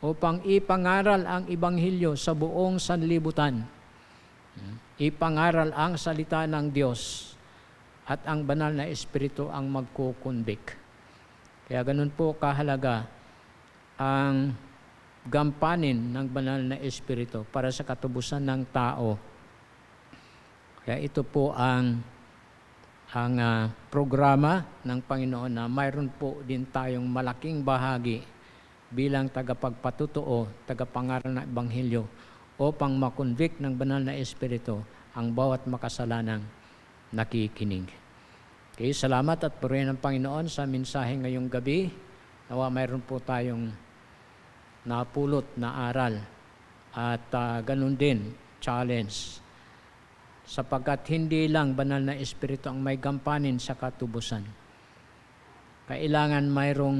upang ipangaral ang ibanghilyo sa buong sanlibutan. Ipangaral ang salita ng Diyos at ang banal na Espiritu ang magkukundik. Kaya ganun po kahalaga ang gampanin ng banal na Espiritu para sa katubusan ng tao. Kaya ito po ang ang uh, programa ng Panginoon na mayroon po din tayong malaking bahagi bilang tagapagpatutuo, tagapangaral ng Ebanghelyo upang makonvict ng banal na Espiritu ang bawat makasalanang nakikinig. Okay, salamat at purihin ng Panginoon sa mensahe ngayong gabi. Nawa mayroon po tayong napulot na aral at uh, ganun din challenge sapagkat hindi lang banal na Espiritu ang may gampanin sa katubusan. Kailangan mayroong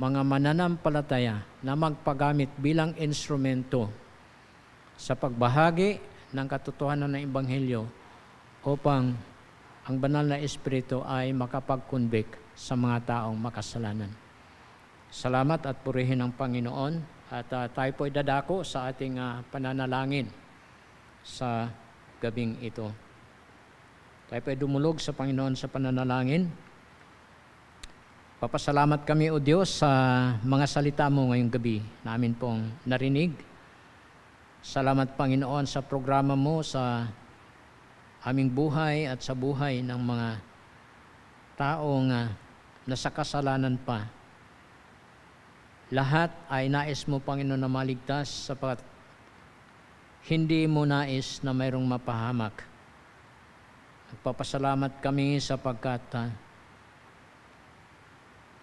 mga mananampalataya na magpagamit bilang instrumento sa pagbahagi ng katotohanan ng Ebanghelyo upang ang banal na Espiritu ay makapag-convict sa mga taong makasalanan. Salamat at purihin ang Panginoon at uh, tayo po dadako sa ating uh, pananalangin sa gabing ito. Tayo po dumulog sa Panginoon sa pananalangin. Papasalamat kami, O Diyos, sa mga salita mo ngayong gabi namin pong narinig Salamat Panginoon sa programa mo sa aming buhay at sa buhay ng mga taong uh, nasa kasalanan pa. Lahat ay nais mo Panginoon na maligtas sapat hindi mo nais na mayroong mapahamak. Nagpapasalamat kami sapagkat uh,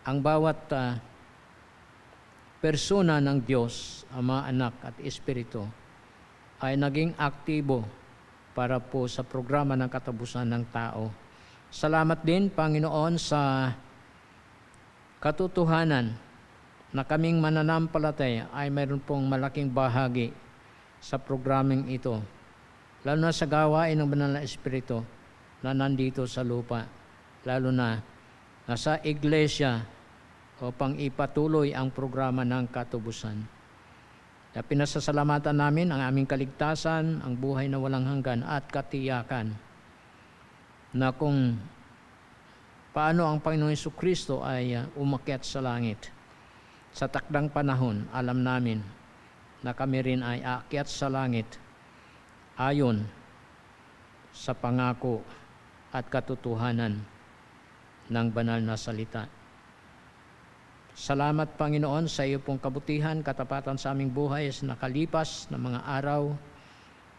ang bawat uh, persona ng Diyos, Ama, Anak at Espiritu ay naging aktibo para po sa programa ng katapusan ng tao. Salamat din, Panginoon, sa katotohanan na kaming mananampalatay ay mayroon pong malaking bahagi sa programing ito, lalo na sa gawain ng Banal na Espiritu na nandito sa lupa, lalo na nasa iglesia upang ipatuloy ang programa ng katubusan. Kaya pinasasalamatan namin ang aming kaligtasan, ang buhay na walang hanggan at katiyakan na kung paano ang Panginoon Yesu Kristo ay uh, umakyat sa langit. Sa takdang panahon, alam namin na kami rin ay aakyat sa langit ayon sa pangako at katotohanan ng banal na salita. Salamat Panginoon sa iyo pong kabutihan, katapatan sa aming buhay sa nakalipas ng mga araw.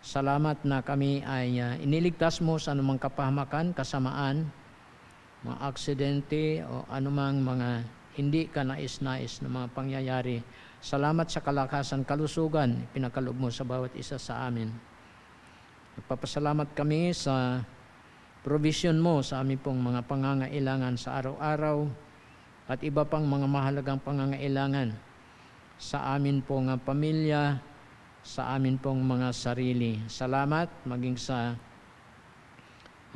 Salamat na kami ay ah, iniligtas mo sa anumang kapahamakan, kasamaan, mga aksidente o anumang mga hindi ka nais-nais na mga pangyayari. Salamat sa kalakasan, kalusugan, pinakalob mo sa bawat isa sa amin. Nagpapasalamat kami sa provision mo sa aming pong mga pangangailangan sa araw-araw at iba pang mga mahalagang pangangailangan sa amin pong ah, pamilya, sa amin pong mga sarili. Salamat maging sa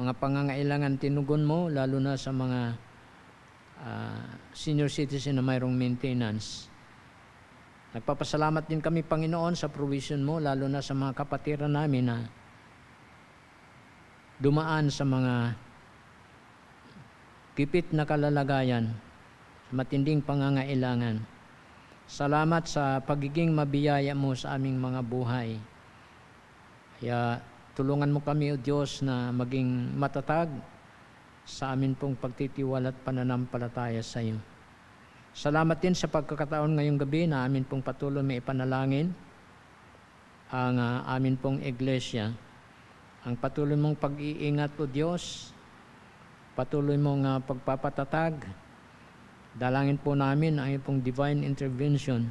mga pangangailangan tinugon mo, lalo na sa mga uh, senior citizen na mayroong maintenance. Nagpapasalamat din kami, Panginoon, sa provision mo, lalo na sa mga kapatiran namin na dumaan sa mga kipit na kalalagayan matinding pangangailangan. Salamat sa pagiging mabiyaya mo sa aming mga buhay. Kaya tulungan mo kami, O Diyos, na maging matatag sa amin pong pagtitiwala at pananampalataya sa iyo. Salamat din sa pagkakataon ngayong gabi na amin pong patuloy may ipanalangin ang uh, amin pong iglesia. Ang patuloy mong pag-iingat po Diyos, patuloy mong uh, pagpapatatag, Dalangin po namin ang ipong divine intervention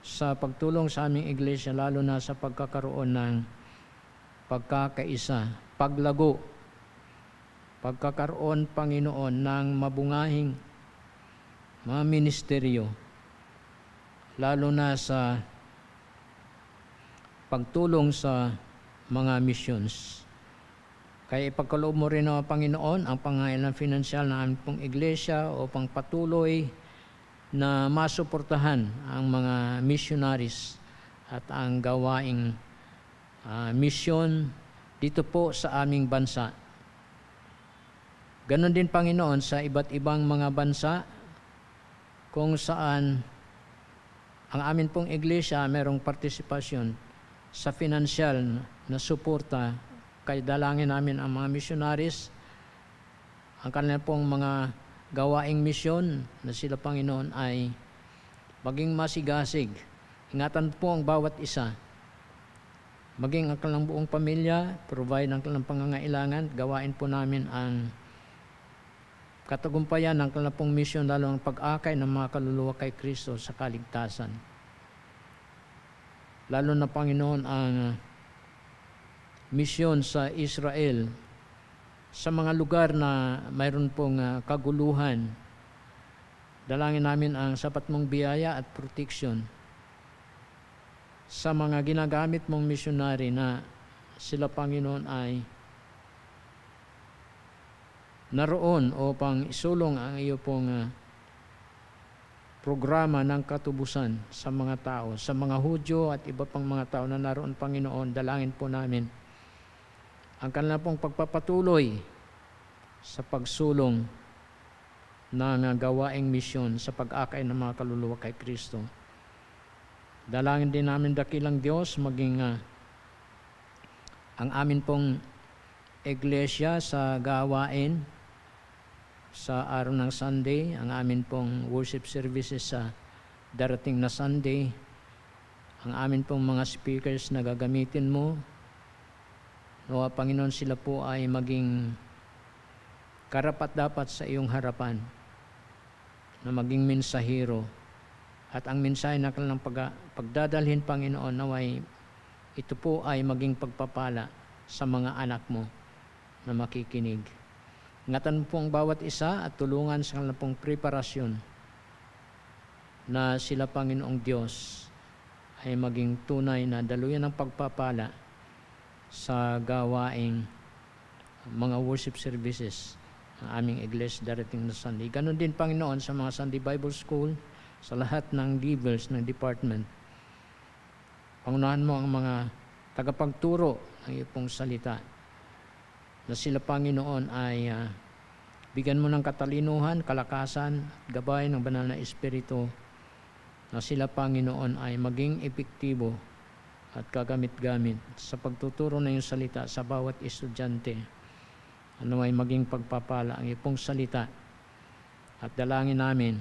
sa pagtulong sa aming iglesia lalo na sa pagkakaroon ng pagkakaisa, paglago, pagkakaroon, Panginoon, ng mabungahing mga ministeryo, lalo na sa pagtulong sa mga missions. Kaya ipagkaloob mo rin o oh, Panginoon ang pangailan finansyal na aming pong iglesia upang patuloy na masuportahan ang mga missionaries at ang gawaing uh, ah, mission dito po sa aming bansa. Ganon din Panginoon sa iba't ibang mga bansa kung saan ang amin pong iglesia merong partisipasyon sa financial na suporta kay dalangin namin ang mga missionaries, ang kanilang pong mga gawaing misyon na sila Panginoon ay maging masigasig. Ingatan po ang bawat isa. Maging ang kanilang buong pamilya, provide ang kanilang pangangailangan, gawain po namin ang katagumpayan ng kanilang pong misyon, lalo ang pag-akay ng mga kaluluwa kay Kristo sa kaligtasan. Lalo na Panginoon ang misyon sa Israel sa mga lugar na mayroon pong ah, kaguluhan. Dalangin namin ang sapat mong biyaya at protection sa mga ginagamit mong misyonary na sila Panginoon ay naroon upang isulong ang iyo pong ah, programa ng katubusan sa mga tao, sa mga Hudyo at iba pang mga tao na naroon Panginoon, dalangin po namin ang kanila pong pagpapatuloy sa pagsulong ng gawaing misyon sa pag-akay ng mga kaluluwa kay Kristo. Dalangin din namin dakilang Diyos maging uh, ang amin pong iglesia sa gawain sa araw ng Sunday, ang amin pong worship services sa darating na Sunday, ang amin pong mga speakers na gagamitin mo Nawa Panginoon sila po ay maging karapat dapat sa iyong harapan na maging mensahero at ang mensahe na kanilang pag- pagdadalhin Panginoon naway ito po ay maging pagpapala sa mga anak mo na makikinig. Ingatan po ang bawat isa at tulungan sa kanilang pong preparasyon na sila Panginoong Diyos ay maging tunay na daluyan ng pagpapala sa gawaing mga worship services ng aming iglesia darating na Sunday. Ganon din, Panginoon, sa mga Sunday Bible School, sa lahat ng levels ng department. Pangunahan mo ang mga tagapagturo ng iyong salita na sila, Panginoon, ay uh, bigyan mo ng katalinuhan, kalakasan, gabay ng banal na Espiritu na sila, Panginoon, ay maging epektibo at kagamit-gamit sa pagtuturo ng iyong salita sa bawat estudyante. Ano may maging pagpapala ang iyong salita at dalangin namin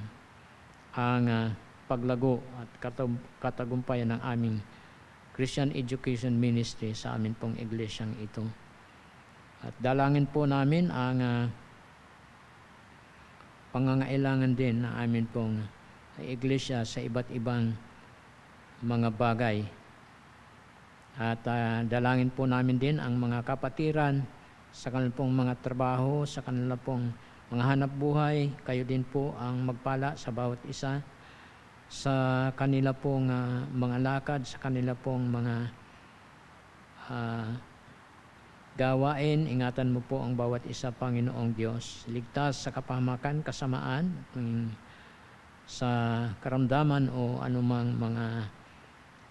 ang uh, paglago at katagumpayan ng aming Christian Education Ministry sa amin pong iglesyang ito. At dalangin po namin ang uh, pangangailangan din na amin pong iglesia sa iba't ibang mga bagay at uh, dalangin po namin din ang mga kapatiran sa kanilang pong mga trabaho, sa kanilang pong mga hanap buhay. Kayo din po ang magpala sa bawat isa sa kanila pong uh, mga lakad, sa kanila pong mga uh, gawain. Ingatan mo po ang bawat isa, Panginoong Diyos. Ligtas sa kapahamakan, kasamaan, sa karamdaman o anumang mga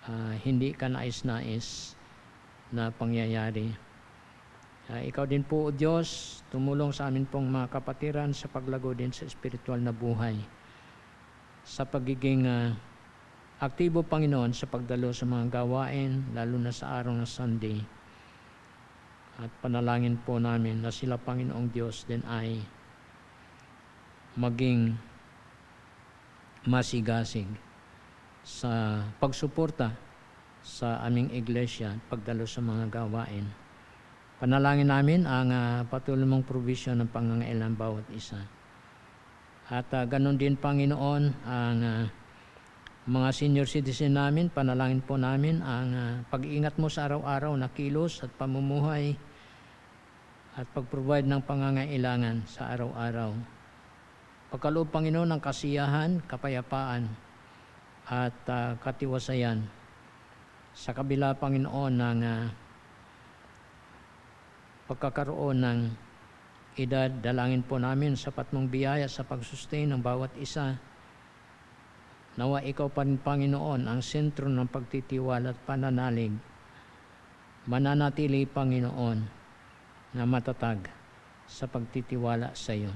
uh, hindi ka nais-nais na pangyayari. Uh, ikaw din po, O Diyos, tumulong sa amin pong mga kapatiran sa paglago din sa espiritual na buhay. Sa pagiging uh, aktibo, Panginoon, sa pagdalo sa mga gawain, lalo na sa araw ng Sunday. At panalangin po namin na sila, Panginoong Diyos, din ay maging masigasig sa pagsuporta sa aming iglesia at pagdalo sa mga gawain. Panalangin namin ang uh, mong provision ng pangangailan bawat isa. At uh, ah, ganun din, Panginoon, ang uh, mga senior citizen namin, panalangin po namin ang uh, pag-iingat mo sa araw-araw na kilos at pamumuhay at pag-provide ng pangangailangan sa araw-araw. Pagkaloob, Panginoon, ng kasiyahan, kapayapaan, at uh, katiwasayan sa kabila, Panginoon, ng uh, pagkakaroon ng edad, dalangin po namin sapat mong biyaya sa pagsustain ng bawat isa. Nawa ikaw pa rin, Panginoon, ang sentro ng pagtitiwala at pananalig. Mananatili, Panginoon, na matatag sa pagtitiwala sa iyo.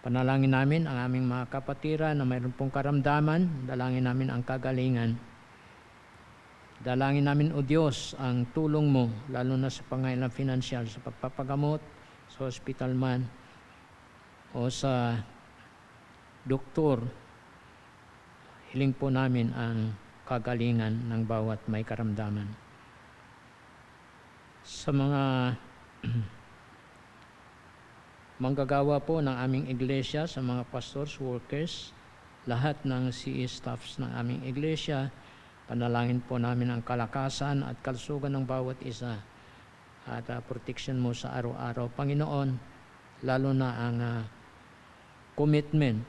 Panalangin namin ang aming mga kapatiran na mayroon pong karamdaman. Dalangin namin ang kagalingan. Dalangin namin, O Diyos, ang tulong mo, lalo na sa pangailang finansyal, sa pagpapagamot, sa hospital man, o sa doktor. Hiling po namin ang kagalingan ng bawat may karamdaman. Sa mga manggagawa po ng aming iglesia sa mga pastors, workers, lahat ng CE staffs ng aming iglesia. Panalangin po namin ang kalakasan at kalusugan ng bawat isa at uh, protection mo sa araw-araw. Panginoon, lalo na ang uh, commitment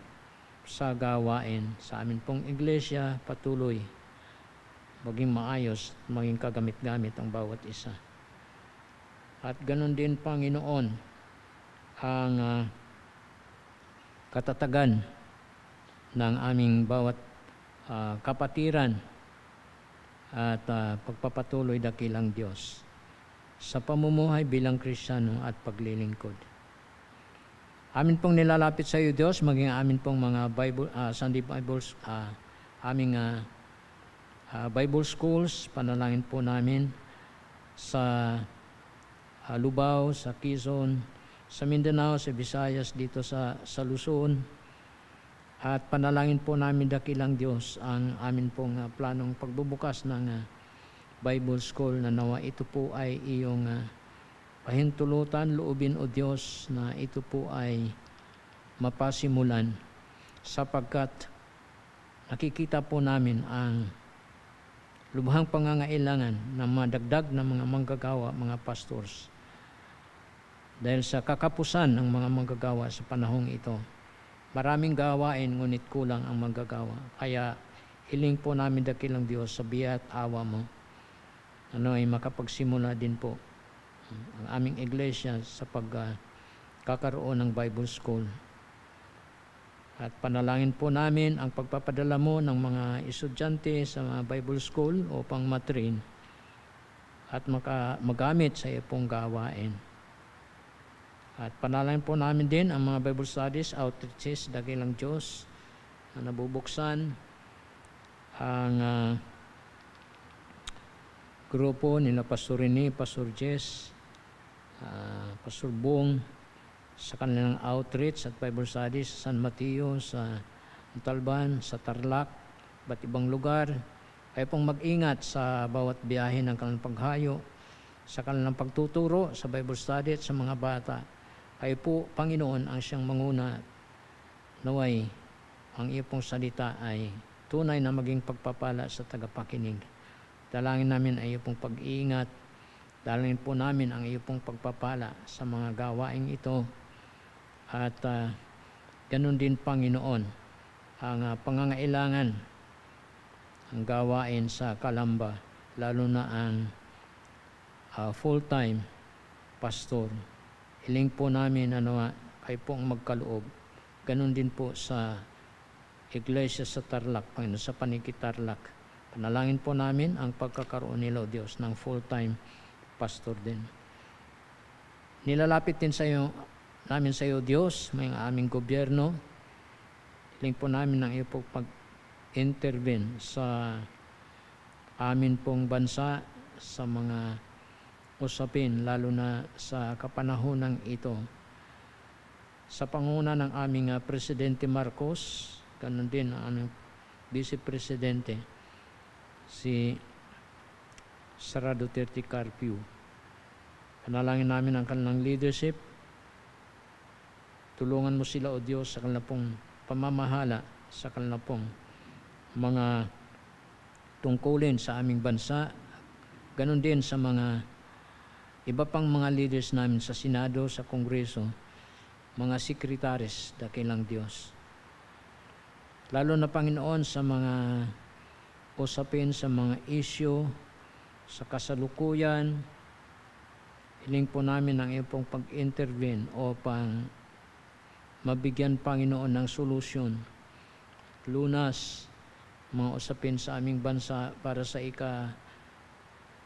sa gawain sa amin pong iglesia patuloy maging maayos, maging kagamit-gamit ang bawat isa. At ganun din, Panginoon, ang uh, katatagan ng aming bawat uh, kapatiran at uh, pagpapatuloy dakilang Diyos sa pamumuhay bilang Kristiyano at paglilingkod. Amin pong nilalapit sa iyo Diyos, maging amin pong mga Bible, uh, Sunday Bibles, uh, aming uh, uh, Bible schools, panalangin po namin sa uh, Lubao, sa Quezon, sa Mindanao, sa Visayas, dito sa, sa Luzon. At panalangin po namin dakilang Diyos ang amin pong uh, planong pagbubukas ng uh, Bible School na nawa ito po ay iyong uh, pahintulutan, loobin o Diyos na ito po ay mapasimulan sapagkat nakikita po namin ang lubhang pangangailangan na madagdag ng mga manggagawa, mga pastors dahil sa kakapusan ng mga manggagawa sa panahong ito. Maraming gawain ngunit kulang ang manggagawa. Kaya hiling po namin dakilang Diyos sa biya at awa mo ano ay makapagsimula din po ang aming iglesia sa pagkakaroon uh, ng Bible School. At panalangin po namin ang pagpapadala mo ng mga estudyante sa mga Bible School upang matrin at maka- magamit sa iyong gawain. At panalain po namin din ang mga Bible studies, outreaches, dakilang Diyos na nabubuksan ang uh, grupo nila Pastor Rene, Pastor Jess, uh, Pastor Bong sa kanilang outreach at Bible studies sa San Mateo, sa Antalban, sa Tarlac, at ibang lugar. Kaya pong mag-ingat sa bawat biyahe ng kanilang paghayo, sa kanilang pagtuturo, sa Bible study at sa mga bata. Kayo po, Panginoon, ang siyang manguna. Naway, ang iyong salita ay tunay na maging pagpapala sa tagapakinig. Dalangin namin ang iyong pag-iingat. Dalangin po namin ang iyong pagpapala sa mga gawaing ito. At uh, ganun din, Panginoon, ang uh, pangangailangan, ang gawain sa Kalamba, lalo na ang uh, full-time pastor Hiling po namin ano, kayo pong magkaloob. Ganon din po sa Iglesia sa Tarlac, Panginoon sa Paniki Tarlac. Panalangin po namin ang pagkakaroon nila, O Diyos, ng full-time pastor din. Nilalapit din sa iyo, namin sa iyo, Diyos, may aming gobyerno. Hiling po namin ang iyo pong pag-intervene sa amin pong bansa, sa mga usapin lalo na sa kapanahonan ito. Sa panguna ng aming ah, Presidente Marcos, ganun din ang aming Vice Presidente, si Sara Duterte Carpio. Panalangin namin ang kanilang leadership. Tulungan mo sila, O Diyos, sa kanilang pamamahala, sa kanilang mga tungkulin sa aming bansa, ganun din sa mga iba pang mga leaders namin sa Senado, sa Kongreso, mga sekretaris, dakilang Diyos. Lalo na Panginoon sa mga usapin sa mga isyo, sa kasalukuyan, hiling po namin ang iyong pag-intervene upang mabigyan Panginoon ng solusyon, lunas, mga usapin sa aming bansa para sa ika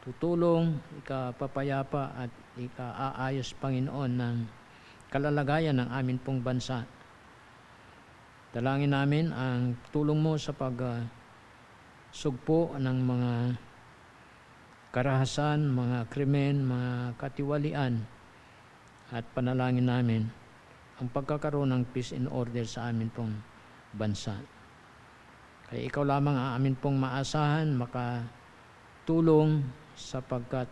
tutulong, ikapapayapa at ikaaayos Panginoon ng kalalagayan ng amin pong bansa. Dalangin namin ang tulong mo sa pag sugpo ng mga karahasan, mga krimen, mga katiwalian at panalangin namin ang pagkakaroon ng peace and order sa amin pong bansa. Kaya ikaw lamang ang amin pong maasahan, makatulong sapagkat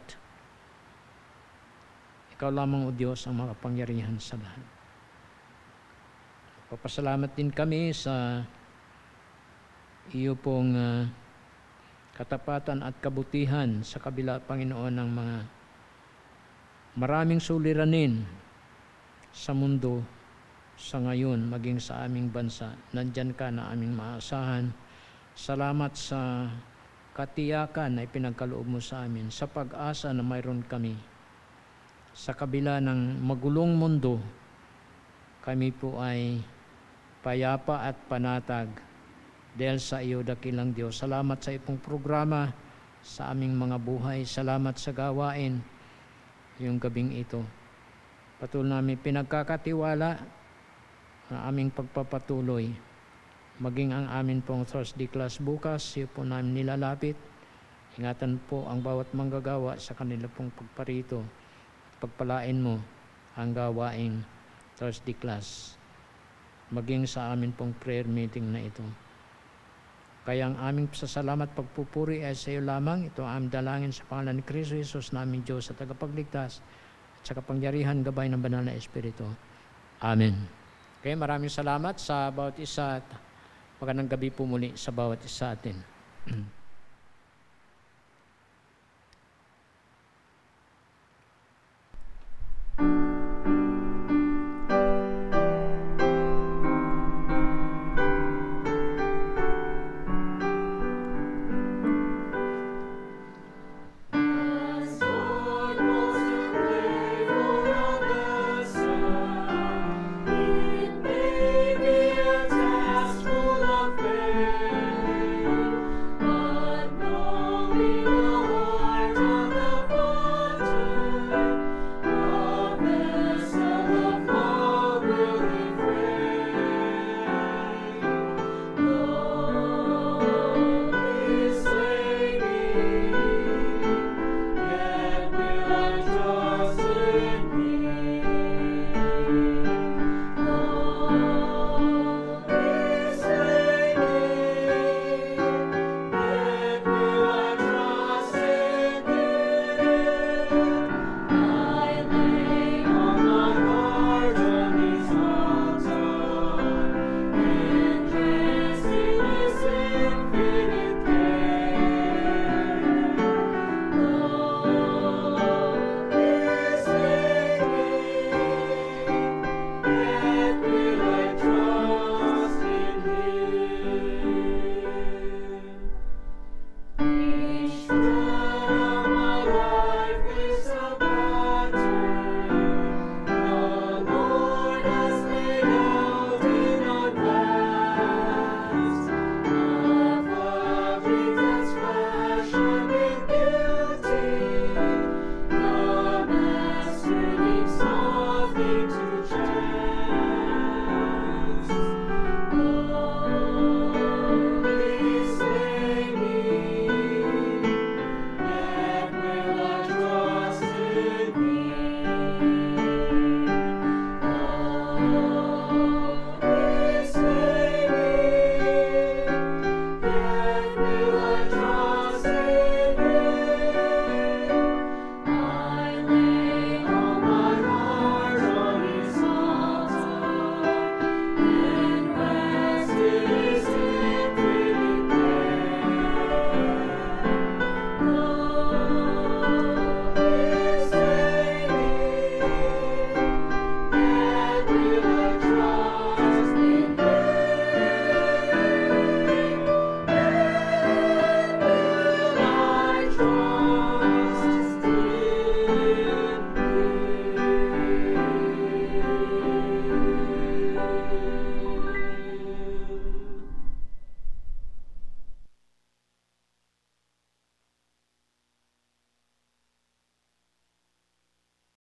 ikaw lamang o Diyos ang makapangyarihan sa lahat. Papasalamat din kami sa iyo pong uh, katapatan at kabutihan sa kabila, Panginoon, ng mga maraming suliranin sa mundo sa ngayon, maging sa aming bansa. Nandyan ka na aming maasahan. Salamat sa katiyakan ay pinagkaloob mo sa amin sa pag-asa na mayroon kami. Sa kabila ng magulong mundo, kami po ay payapa at panatag dahil sa iyo dakilang Diyos. Salamat sa ipong programa sa aming mga buhay. Salamat sa gawain yung gabing ito. Patuloy namin pinagkakatiwala na aming pagpapatuloy maging ang amin pong Thursday class bukas. Siyo po namin nilalapit. Ingatan po ang bawat manggagawa sa kanila pong pagparito at pagpalain mo ang gawaing Thursday class maging sa amin pong prayer meeting na ito. Kaya ang aming pasasalamat pagpupuri ay sa iyo lamang. Ito ang dalangin sa pangalan ni Kristo Jesus namin Diyos sa tagapagligtas at sa kapangyarihan gabay ng banal na Espiritu. Amen. Kaya maraming salamat sa bawat isa at Magandang gabi po muli sa bawat isa atin.